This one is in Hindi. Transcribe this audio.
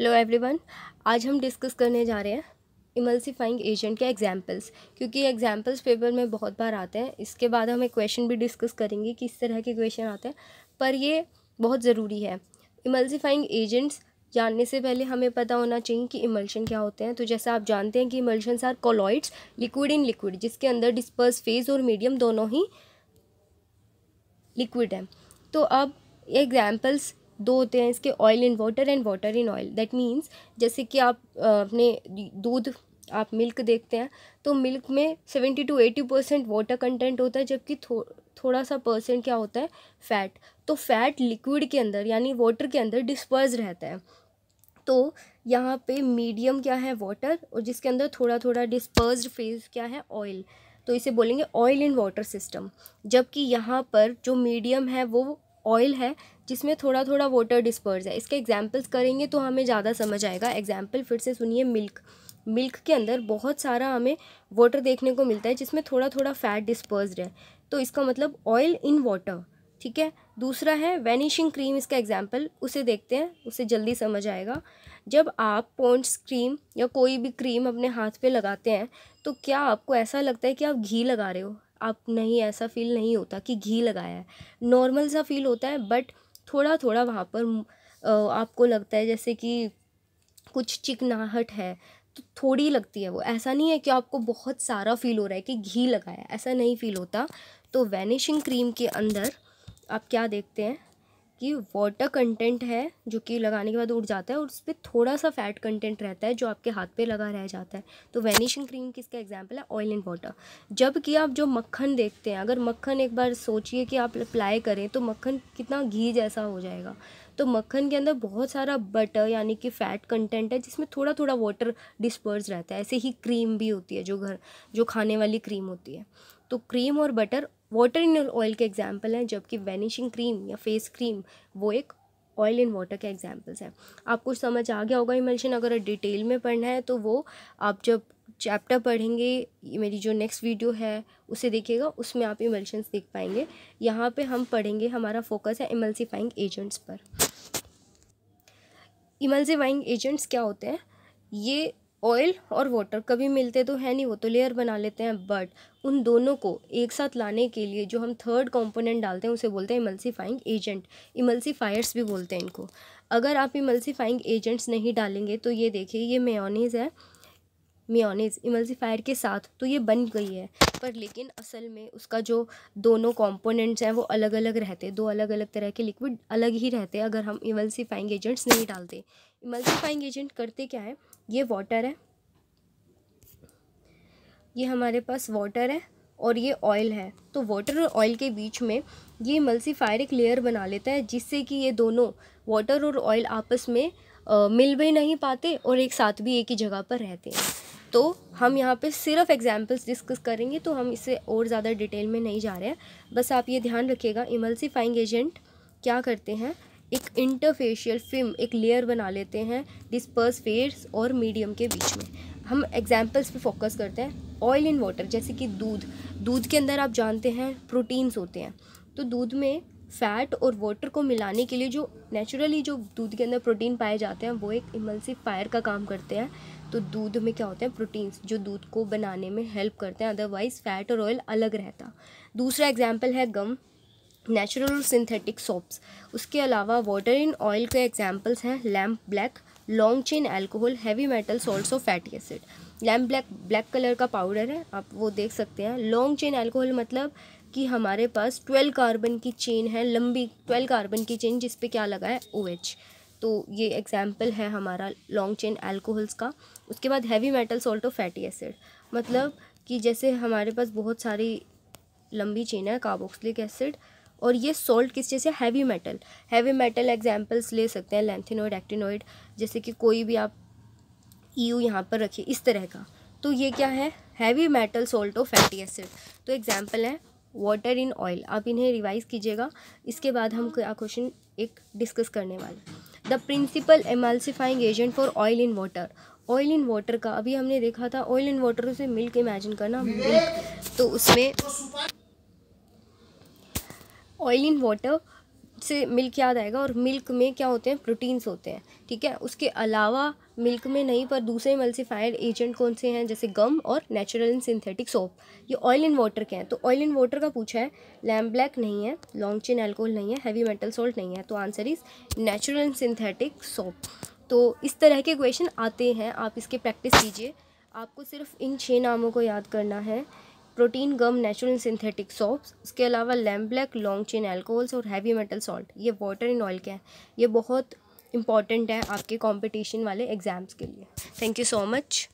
हेलो एवरीवन आज हम डिस्कस करने जा रहे हैं इमल्सिफाइंग एजेंट के एग्जाम्पल्स क्योंकि एग्जांपल्स पेपर में बहुत बार आते हैं इसके बाद हम एक क्वेश्चन भी डिस्कस करेंगे कि इस तरह के क्वेश्चन आते हैं पर ये बहुत ज़रूरी है इमल्सिफाइंग एजेंट्स जानने से पहले हमें पता होना चाहिए कि इमल्शन क्या होते हैं तो जैसे आप जानते हैं कि emulsions are colloids liquid in liquid जिसके अंदर डिस्पर्स फेज और मीडियम दोनों ही लिक्विड हैं तो अब एग्जाम्पल्स दो होते हैं इसके oil in water and water in oil that means जैसे कि आप अपने दूध आप मिल्क देखते हैं तो मिल्क में seventy two eighty percent water content होता है जबकि थो, थोड़ा सा परसेंट क्या होता है फ़ैट तो फ़ैट लिक्विड के अंदर यानी वाटर के अंदर डिस्पर्ज रहता है तो यहाँ पे मीडियम क्या है वाटर और जिसके अंदर थोड़ा थोड़ा डिस्पर्ज फेज क्या है ऑयल तो इसे बोलेंगे ऑयल इन वाटर सिस्टम जबकि यहाँ पर जो मीडियम है वो ऑयल है जिसमें थोड़ा थोड़ा वाटर डिस्पर्स है इसके एग्जाम्पल्स करेंगे तो हमें ज़्यादा समझ आएगा एग्जाम्पल फिर से सुनिए मिल्क मिल्क के अंदर बहुत सारा हमें वाटर देखने को मिलता है जिसमें थोड़ा थोड़ा फैट डिस्पर्ज है तो इसका मतलब ऑयल इन वाटर ठीक है दूसरा है वैनिशिंग क्रीम इसका एग्जाम्पल उसे देखते हैं उसे जल्दी समझ आएगा जब आप पोन्ट्स क्रीम या कोई भी क्रीम अपने हाथ पे लगाते हैं तो क्या आपको ऐसा लगता है कि आप घी लगा रहे हो आप नहीं ऐसा फील नहीं होता कि घी लगाया है नॉर्मल सा फील होता है बट थोड़ा थोड़ा वहाँ पर आपको लगता है जैसे कि कुछ चिकनाहट है तो थोड़ी लगती है वो ऐसा नहीं है कि आपको बहुत सारा फील हो रहा है कि घी लगाया ऐसा नहीं फील होता तो वैनिशिंग क्रीम के अंदर आप क्या देखते हैं कि वाटर कंटेंट है जो कि लगाने के बाद उड़ जाता है और उस पर थोड़ा सा फैट कंटेंट रहता है जो आपके हाथ पे लगा रह जाता है तो वैनिशिंग क्रीम किसका एग्जाम्पल है ऑयल एंड वाटर जबकि आप जो मक्खन देखते हैं अगर मक्खन एक बार सोचिए कि आप अप्लाई करें तो मक्खन कितना घी जैसा हो जाएगा तो मक्खन के अंदर बहुत सारा बटर यानी कि फ़ैट कंटेंट है जिसमें थोड़ा थोड़ा वाटर डिस्पर्स रहता है ऐसे ही क्रीम भी होती है जो घर जो खाने वाली क्रीम होती है तो क्रीम और बटर वाटर इन ऑयल के एग्जाम्पल हैं जबकि वेनिशिंग क्रीम या फेस क्रीम वो एक ऑयल इन वाटर के एग्जाम्पल्स हैं आपको समझ आ गया होगा इमल्शन अगर डिटेल में पढ़ना है तो वो आप जब चैप्टर पढ़ेंगे मेरी जो नेक्स्ट वीडियो है उसे देखिएगा उसमें आप इमल्शंस देख पाएंगे यहाँ पे हम पढ़ेंगे हमारा फोकस है इमल्सिफाइंग एजेंट्स पर इमल्सिफाइंग एजेंट्स क्या होते हैं ये ऑयल और वाटर कभी मिलते तो है नहीं वो तो लेयर बना लेते हैं बट उन दोनों को एक साथ लाने के लिए जो हम थर्ड कंपोनेंट डालते हैं उसे बोलते हैं इमल्सीफाइंग एजेंट इमल्सीफायर्स भी बोलते हैं इनको अगर आप इमल्सीफाइंग एजेंट्स नहीं डालेंगे तो ये देखिए ये मेयोनीज़ है मेयोनीज इमल्सीफायर के साथ तो ये बन गई है पर लेकिन असल में उसका जो दोनों कॉम्पोनेंट्स हैं वो अलग अलग रहते दो अलग अलग तरह के लिक्विड अलग ही रहते अगर हम इमल्सीफाइंग एजेंट्स नहीं डालते इमल्सीफाइंग एजेंट करते क्या है ये वाटर है ये हमारे पास वाटर है और ये ऑयल है तो वाटर और ऑयल के बीच में ये मल्सीफायर एक लेयर बना लेता है जिससे कि ये दोनों वाटर और ऑयल आपस में आ, मिल भी नहीं पाते और एक साथ भी एक ही जगह पर रहते हैं तो हम यहाँ पे सिर्फ एग्जाम्पल्स डिस्कस करेंगे तो हम इसे और ज़्यादा डिटेल में नहीं जा रहे हैं बस आप ये ध्यान रखिएगा इमल्सीफाइंग एजेंट क्या करते हैं एक इंटरफेशियल फिल्म एक लेयर बना लेते हैं डिस्पर्स फेस और मीडियम के बीच में हम एग्जाम्पल्स पे फोकस करते हैं ऑयल इन वाटर जैसे कि दूध दूध के अंदर आप जानते हैं प्रोटीन्स होते हैं तो दूध में फैट और वाटर को मिलाने के लिए जो नेचुरली जो दूध के अंदर प्रोटीन पाए जाते हैं वो एक फायर का काम करते हैं तो दूध में क्या होते हैं प्रोटीन्स जो दूध को बनाने में हेल्प करते हैं अदरवाइज़ फैट और ऑयल अलग रहता दूसरा एग्जाम्पल है गम नेचुरल सिंथेटिक सोप्स उसके अलावा वाटर इन ऑयल के एग्जाम्पल्स हैं lamp black long chain alcohol heavy metal salts of fatty acid lamp black black colour का पाउडर है आप वो देख सकते हैं लॉन्ग चेन अल्कोहल मतलब कि हमारे पास ट्वेल्व कार्बन की चेन है लंबी ट्वेल्व कार्बन की चेन जिसपे क्या लगा है ओ OH. तो ये एग्जाम्पल है हमारा लॉन्ग चेन एल्कोहल्स का उसके बाद हैवी मेटल सॉल्ट और फैटी एसिड मतलब कि जैसे हमारे पास बहुत सारी लंबी चेन है कार्बोक्सलिक एसिड और ये सॉल्ट किस चीज़ से heavy metal heavy metal examples ले सकते हैं लेंथिनोइड एक्टिनोइड जैसे कि कोई भी आप ई यू यहाँ पर रखिए इस तरह का तो ये क्या है heavy metal salt of fatty acid तो एग्जाम्पल है वाटर इन ऑयल आप इन्हें रिवाइज कीजिएगा इसके बाद हम क्या क्वेश्चन एक डिस्कस करने वाले the principal emulsifying agent for oil in water oil in water का अभी हमने देखा था ऑयल इन वाटर से मिल्क इमेजिन करना मिल्क तो उसमें ऑयल इन वाटर से मिल्क याद आएगा और मिल्क में क्या होते हैं प्रोटीन्स होते हैं ठीक है उसके अलावा मिल्क में नहीं पर दूसरे मल्सिफाइड एजेंट कौन से हैं जैसे गम और नेचुरल एंड सिंथेटिक सोप ये ऑयल इन वाटर के हैं तो ऑयल इन वाटर का पूछा है लैम ब्लैक नहीं है लॉन्ग चेन एल्कोहल नहीं है हैवी मेटल सॉल्ट नहीं है तो answer is natural and synthetic soap तो इस तरह के क्वेश्चन आते हैं आप इसके प्रैक्टिस कीजिए आपको सिर्फ इन छः नामों को याद करना है protein gum natural synthetic soaps इसके अलावा lamp black long chain alcohols और हैवी मेटल सॉल्ट ये वाटर इन ऑयल के हैं ये बहुत इंपॉर्टेंट है आपके कॉम्पिटिशन वाले एग्ज़ाम्स के लिए थैंक यू सो मच